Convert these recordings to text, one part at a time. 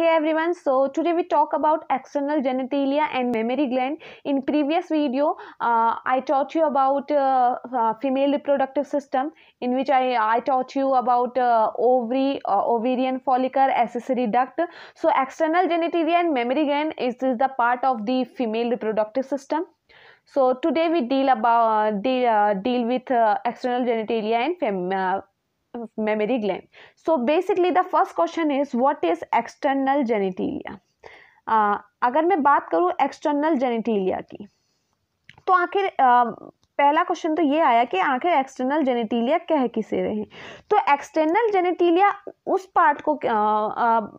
Hey everyone, so today we talk about external genitalia and mammary gland. In previous video, uh, I taught you about uh, uh, female reproductive system in which I, I taught you about uh, ovary, uh, ovarian follicle, accessory duct. So external genitalia and mammary gland is, is the part of the female reproductive system. So today we deal about uh, deal, deal with external genitalia and fem, mammary gland so basically the first question is what is external genitalia अगर मैं बात करूँ external जेनिटीलिया की तो आखिर uh, पहला question तो ये आया कि आखिर एक्सटर्नल जेनेटिलिया कह किसे रहे तो एक्सटर्नल जेनेटिलिया उस पार्ट को आ, आ,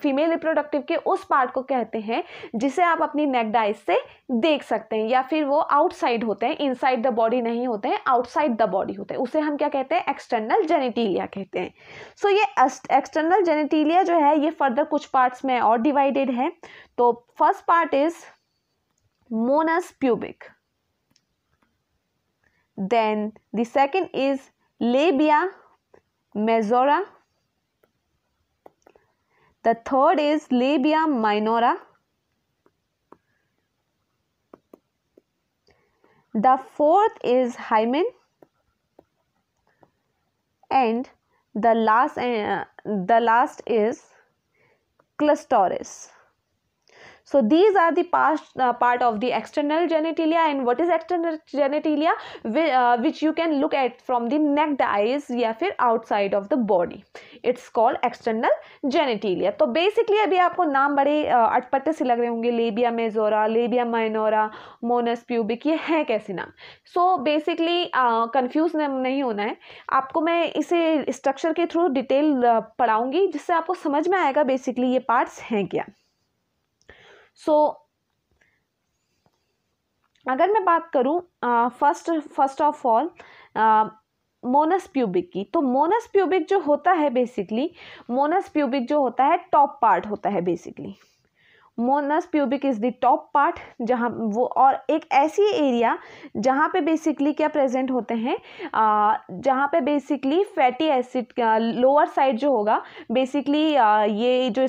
फीमेल रिप्रोडक्टिव के उस पार्ट को कहते हैं जिसे आप अपनी नेक डाइस से देख सकते हैं या फिर वो आउटसाइड होते हैं इनसाइड द बॉडी नहीं होते हैं आउटसाइड द बॉडी होते हैं उसे हम क्या कहते हैं एक्सटर्नल जेनेटीलिया कहते हैं सो so, ये एक्सटर्नल जेनेटीलिया जो है ये फर्दर कुछ पार्ट्स में और डिवाइडेड है तो first part is mons pubic Then the second is labia majora. The third is labia minora. The fourth is hymen. And the last, uh, the last is clitoris. so these are the past, uh, part of the external genitalia and what is external genitalia which, uh, which you can look at from the neck the eyes ya fir outside of the body it's called external genitalia तो basically abhi अभी आपको नाम बड़े अटपटे से लग रहे होंगे labia majora labia minora mons pubic ये हैं कैसे नाम सो बेसिकली कन्फ्यूज़ नहीं होना है आपको मैं इसे स्ट्रक्चर के थ्रू डिटेल पढ़ाऊँगी जिससे आपको समझ में आएगा बेसिकली ये पार्ट्स हैं क्या सो अगर मैं बात करूँ first first of all mons pubic की तो मोनस प्यूबिक जो होता है बेसिकली मोनस प्यूबिक जो होता है टॉप पार्ट होता है basically mons pubic is the top part जहाँ वो और एक ऐसी एरिया जहाँ पे बेसिकली क्या प्रेजेंट होते हैं जहाँ पे basically fatty acid lower side जो होगा बेसिकली ये जो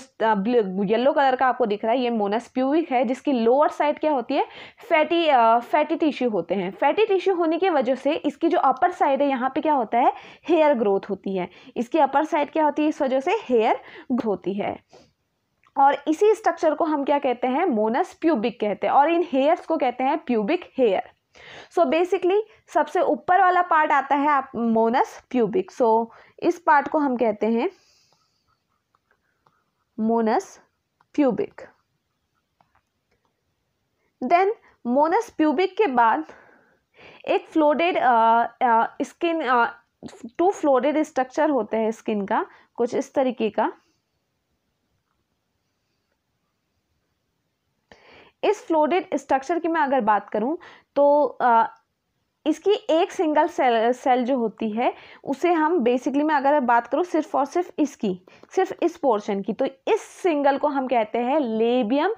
येलो कलर का आपको दिख रहा है ये मोनस प्यूबिक है जिसकी लोअर साइड क्या होती है फैटी फैटी टिश्यू होते हैं फैटी टिश्यू होने की वजह से इसकी जो अपर साइड है यहाँ पर क्या होता है हेयर ग्रोथ होती है इसकी अपर साइड क्या होती है इस वजह से हेयर ग्रोथ होती है और इसी स्ट्रक्चर को हम क्या कहते हैं मोनस प्यूबिक कहते हैं और इन हेयर्स को कहते हैं प्यूबिक हेयर सो बेसिकली सबसे ऊपर वाला पार्ट आता है आप मोनस प्यूबिक सो इस पार्ट को हम कहते हैं mons pubic then mons pubic के बाद एक folded skin two folded structure होते हैं स्किन का कुछ इस तरीके का इस फ्लोडेड स्ट्रक्चर की मैं अगर बात करूँ तो आ, इसकी एक सिंगल सेल सेल जो होती है उसे हम बेसिकली मैं अगर बात करूँ सिर्फ और सिर्फ इसकी सिर्फ इस पोर्शन की तो इस सिंगल को हम कहते हैं लेबियम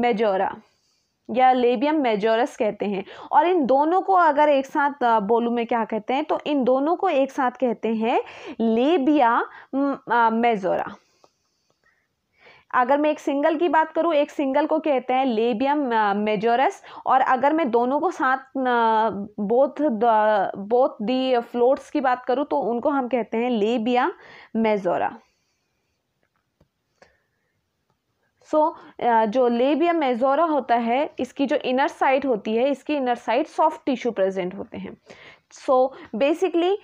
मेजोरा या लेबियम मेजोरस कहते हैं और इन दोनों को अगर एक साथ बोलूँ मैं क्या कहते हैं तो इन दोनों को एक साथ कहते हैं लेबिया मेजोरा अगर मैं एक सिंगल की बात करूँ एक सिंगल को कहते हैं लेबियम मेजोरस और अगर मैं दोनों को साथ बोथ बोथ दी फ्लोट्स की बात करूँ तो उनको हम कहते हैं लेबिया मेजोरा सो so, जो लेबिया मेजोरा होता है इसकी जो इनर साइड होती है इसकी inner side soft tissue present होते हैं सो बेसिकली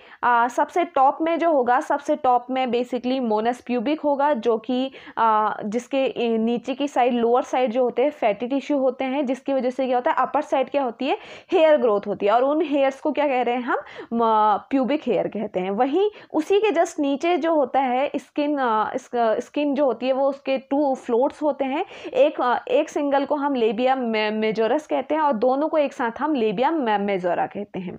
सबसे टॉप में जो होगा सबसे टॉप में बेसिकली मोनस प्यूबिक होगा जो कि जिसके नीचे की साइड लोअर साइड जो होते हैं फैटी टिश्यू होते हैं जिसकी वजह से क्या होता है अपर साइड क्या होती है हेयर ग्रोथ होती है और उन हेयर्स को क्या कह रहे हैं हम प्यूबिक हेयर कहते हैं वहीं उसी के जस्ट नीचे जो होता है स्किन स्किन जो होती है वो उसके टू फ्लोट्स होते हैं एक एक सिंगल को हम लेबिया मेजोरस कहते हैं और दोनों को एक साथ हम लेबिया मेजोरा कहते हैं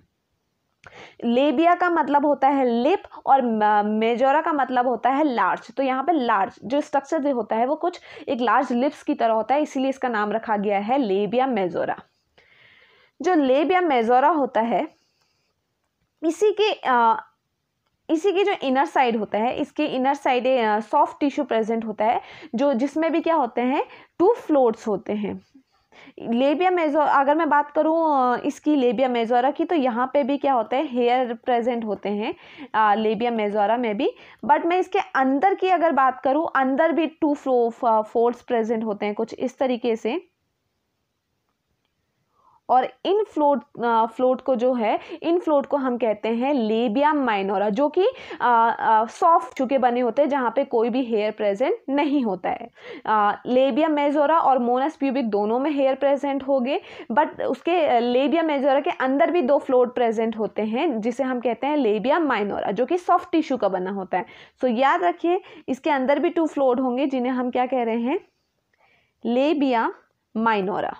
लेबिया का मतलब होता है लिप और मेजोरा का मतलब होता है लार्ज तो यहाँ पे लार्ज जो स्ट्रक्चर होता है वो कुछ एक लार्ज लिप्स की तरह होता है इसीलिए इसका नाम रखा गया है लेबिया मेजोरा जो लेबिया मेजोरा होता है इसी के आ, इसी की जो इनर साइड होता है इसके inner side soft tissue present होता है जो जिसमें भी क्या होते हैं टू फ्लोट्स होते हैं लेबिया मेजो अगर मैं बात करूँ इसकी लेबिया मेजोरा की तो यहाँ पे भी क्या होते हैं हेयर प्रेजेंट होते हैं आ, लेबिया मेजोरा में भी बट मैं इसके अंदर की अगर बात करूँ अंदर भी टू फोर्स प्रेजेंट होते हैं कुछ इस तरीके से और इन फ्लोट फ्लोट को जो है इन फ्लोट को हम कहते हैं लेबिया माइनोरा जो कि सॉफ्ट चुके बने होते हैं जहाँ पे कोई भी हेयर प्रेजेंट नहीं होता है आ, लेबिया मेजोरा और मोनस प्यूबिक दोनों में हेयर प्रेजेंट हो गए बट उसके लेबिया मेजोरा के अंदर भी दो फ्लोट प्रेजेंट होते हैं जिसे हम कहते हैं लेबिया माइनोरा जो कि सॉफ्ट टिश्यू का बना होता है सो so, याद रखिए इसके अंदर भी टू फ्लोट होंगे जिन्हें हम क्या कह रहे हैं लेबिया माइनोरा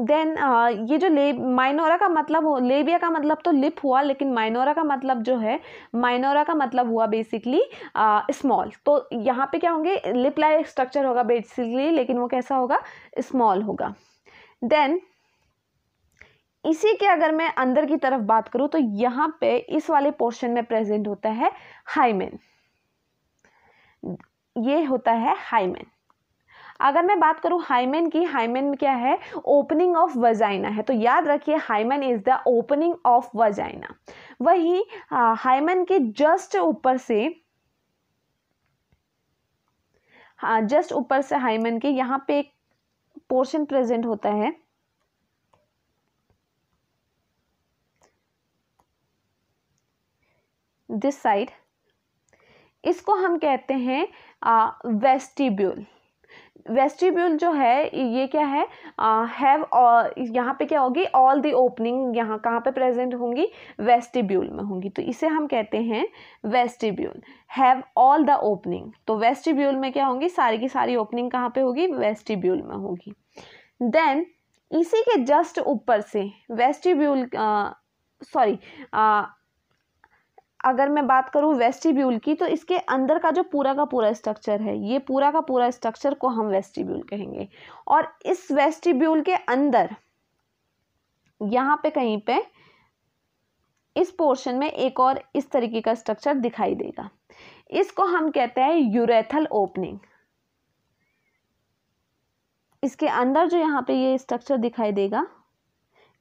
देन uh, ये जो ले माइनोरा का मतलब हो लेबिया का मतलब तो लिप हुआ लेकिन माइनोरा का मतलब जो है माइनोरा का मतलब हुआ बेसिकली स्मॉल uh, तो यहाँ पे क्या होंगे लिप लाइक स्ट्रक्चर होगा बेसिकली लेकिन वो कैसा होगा स्मॉल होगा देन इसी के अगर मैं अंदर की तरफ बात करूँ तो यहाँ पे इस वाले पोर्शन में प्रेजेंट होता है हाईमेन ये होता है हाईमेन अगर मैं बात करूँ हाइमेन की हाइमेन क्या है ओपनिंग ऑफ वजाइना है तो याद रखिए hymen is the opening of vagina वही हाइमेन के जस्ट ऊपर से हाँ जस्ट ऊपर से हाइमेन के यहाँ पे एक पोर्शन प्रेजेंट होता है दिस साइड इसको हम कहते हैं वेस्टिब्यूल वेस्टिब्यूल जो है ये क्या है हैव यहाँ पे क्या होगी ऑल दी ओपनिंग यहाँ कहाँ पे प्रेजेंट होंगी वेस्टिब्यूल में होंगी तो इसे हम कहते हैं vestibule have all the opening तो वेस्टिब्यूल में क्या होंगी सारी की सारी ओपनिंग कहाँ पे होगी वेस्टिब्यूल में होगी देन इसी के जस्ट ऊपर से वेस्टिब्यूल सॉरी अगर मैं बात करूँ वेस्टिब्यूल की तो इसके अंदर का जो पूरा का पूरा स्ट्रक्चर है ये पूरा का पूरा स्ट्रक्चर को हम वेस्टिब्यूल कहेंगे और इस वेस्टिब्यूल के अंदर यहाँ पे कहीं पे इस पोर्शन में एक और इस तरीके का स्ट्रक्चर दिखाई देगा इसको हम कहते हैं यूरेथल ओपनिंग इसके अंदर जो यहाँ पे ये स्ट्रक्चर दिखाई देगा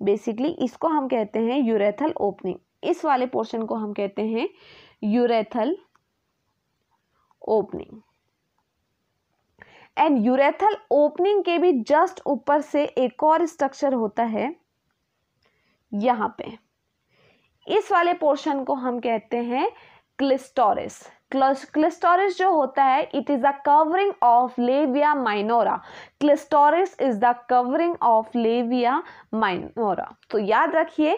बेसिकली इसको हम कहते हैं यूरेथल ओपनिंग इस वाले पोर्शन को हम कहते हैं urethral opening and urethral opening के भी जस्ट ऊपर से एक और स्ट्रक्चर होता है यहां पे इस वाले पोर्शन को हम कहते हैं क्लिस्टोरिस क्लिस्टोरिस जो होता है it is the covering of labia minora clitoris is the covering of labia minora तो याद रखिए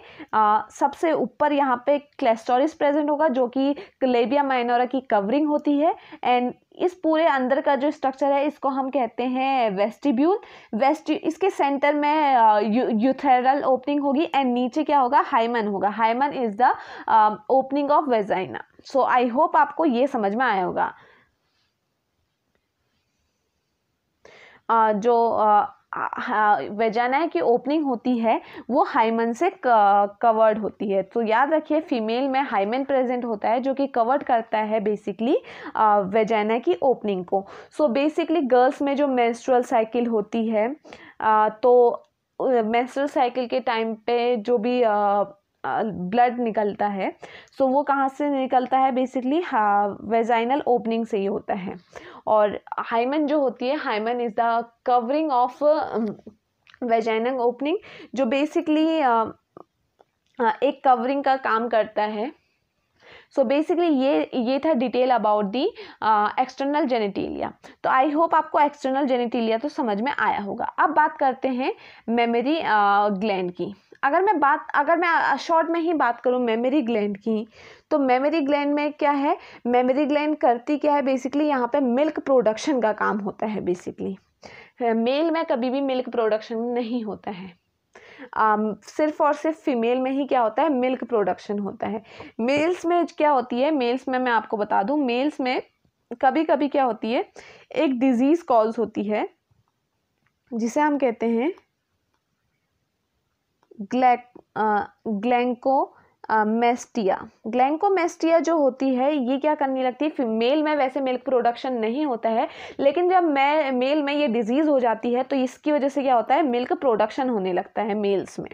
सबसे ऊपर यहाँ पे क्लेस्टोरिस प्रेजेंट होगा जो कि लेविया माइनोरा की कवरिंग होती है एंड इस पूरे अंदर का जो स्ट्रक्चर है इसको हम कहते हैं वेस्टिब्यूल वेस्ट इसके सेंटर में यूथेरल ओपनिंग होगी एंड नीचे क्या होगा हाइमन होगा hymen is the opening of vagina so I hope आपको ये समझ में आया होगा जो वेजाना की ओपनिंग होती है वो हाइमन से कवर्ड होती है तो याद रखिए फीमेल में हाइमन प्रेजेंट होता है जो कि कवर्ड करता है बेसिकली वेजाना की ओपनिंग को सो बेसिकली गर्ल्स में जो मेंस्ट्रुअल साइकिल होती है आ, तो मेंस्ट्रुअल साइकिल के टाइम पे जो भी आ, ब्लड निकलता है सो so, वो कहाँ से निकलता है बेसिकली वेजाइनल ओपनिंग से ही होता है और हाइमन जो होती है hymen is the covering of vaginal opening जो बेसिकली uh, uh, एक कवरिंग का काम करता है सो so बेसिकली ये ये था detail about the external genitalia तो आई होप आपको एक्सटर्नल जेनेटीलिया तो समझ में आया होगा अब बात करते हैं मेमोरी ग्लैंड uh, की अगर मैं बात अगर मैं शॉर्ट में ही बात करूँ मेमोरी ग्लैंड की तो मेमोरी ग्लैंड में क्या है मेमोरी ग्लैंड करती क्या है बेसिकली यहाँ पे मिल्क प्रोडक्शन का काम होता है बेसिकली मेल में कभी भी मिल्क प्रोडक्शन नहीं होता है um, सिर्फ और सिर्फ फीमेल में ही क्या होता है मिल्क प्रोडक्शन होता है मेल्स में क्या होती है मेल्स में मैं आपको बता दूँ मेल्स में कभी कभी क्या होती है एक डिजीज़ कॉज होती है जिसे हम कहते हैं ग्लैक ग्लैंको मेस्टिया ग्लैंकोमेस्टिया जो होती है ये क्या करने लगती है फीमेल में वैसे मिल्क प्रोडक्शन नहीं होता है लेकिन जब मैं मेल में ये डिजीज़ हो जाती है तो इसकी वजह से क्या होता है मिल्क प्रोडक्शन होने लगता है मेल्स में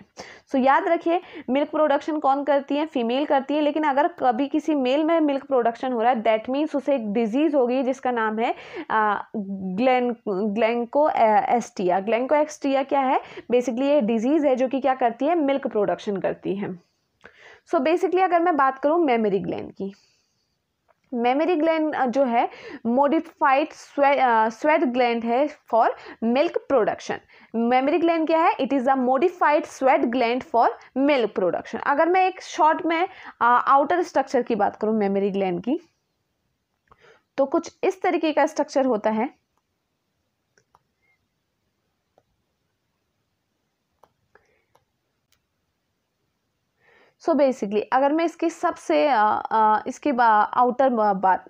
सो so, याद रखिए मिल्क प्रोडक्शन कौन करती है फीमेल करती है लेकिन अगर कभी किसी मेल में मिल्क प्रोडक्शन हो रहा है दैट मीन्स उसे एक डिजीज़ होगी जिसका नाम है ग्लैं ग्लैंको एस्टिया ग्लैंको एस्टिया क्या है बेसिकली ये डिजीज़ है जो कि क्या करती है मिल्क प्रोडक्शन करती है सो so बेसिकली अगर मैं बात करूँ मेमोरी ग्लैंड की मेमोरी ग्लैंड जो है मोडिफाइड स्वेट ग्लैंड है for milk production mammary gland क्या है it is a modified sweat gland for milk production अगर मैं एक शॉर्ट में आउटर स्ट्रक्चर की बात करूँ मेमोरी ग्लैंड की तो कुछ इस तरीके का स्ट्रक्चर होता है सो so बेसिकली अगर मैं इसकी सबसे इसके आउटर बात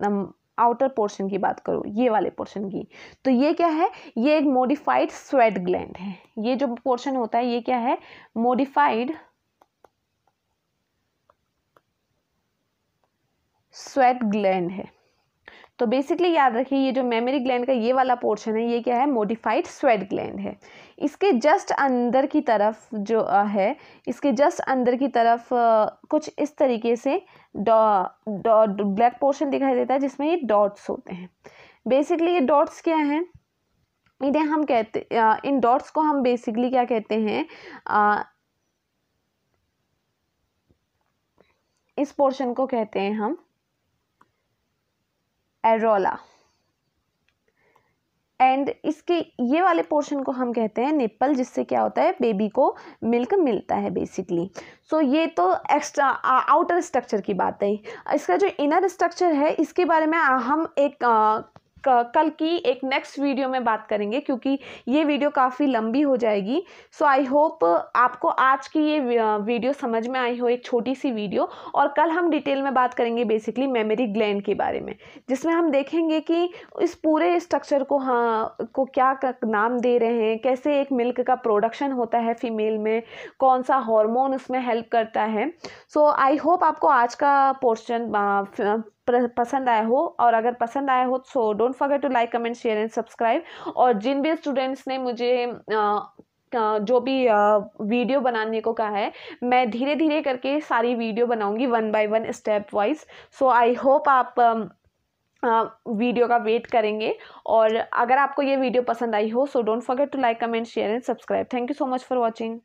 आउटर पोर्शन की बात करूँ ये वाले पोर्शन की तो ये क्या है ये एक मॉडिफाइड स्वेट ग्लैंड है ये जो पोर्शन होता है ये क्या है मॉडिफाइड स्वेट ग्लैंड है तो बेसिकली याद रखिए ये जो मेमोरी ग्लैंड का ये वाला पोर्शन है ये क्या है मोडिफाइड स्वेट ग्लैंड है इसके जस्ट अंदर की तरफ जो है इसके जस्ट अंदर की तरफ कुछ इस तरीके से डॉट ब्लैक पोर्शन दिखाई देता है जिसमें ये डॉट्स होते हैं बेसिकली ये डॉट्स क्या हैं इन्हें हम कहते इन डॉट्स को हम बेसिकली क्या कहते हैं इस पोर्शन को कहते हैं हम एरोला एंड इसके ये वाले पोर्शन को हम कहते हैं निप्पल जिससे क्या होता है बेबी को मिल्क मिलता है बेसिकली सो so, ये तो एक्स्ट्रा आउटर स्ट्रक्चर की बात है इसका जो इनर स्ट्रक्चर है इसके बारे में हम एक कल की एक नेक्स्ट वीडियो में बात करेंगे क्योंकि ये वीडियो काफ़ी लंबी हो जाएगी सो आई होप आपको आज की ये वीडियो समझ में आई हो एक छोटी सी वीडियो और कल हम डिटेल में बात करेंगे बेसिकली मेमोरी ग्लैंड के बारे में जिसमें हम देखेंगे कि इस पूरे स्ट्रक्चर को हाँ को क्या नाम दे रहे हैं कैसे एक मिल्क का प्रोडक्शन होता है फीमेल में कौन सा हॉर्मोन उसमें हेल्प करता है सो आई होप आपको आज का पोर्शन पसंद आया हो और अगर पसंद आया हो so don't forget to like comment share and subscribe और जिन भी स्टूडेंट्स ने मुझे आ, जो भी वीडियो बनाने को कहा है मैं धीरे धीरे करके सारी वीडियो बनाऊंगी one by one step wise so I hope आप वीडियो का वेट करेंगे और अगर आपको ये वीडियो पसंद आई हो so don't forget to like comment share and subscribe thank you so much for watching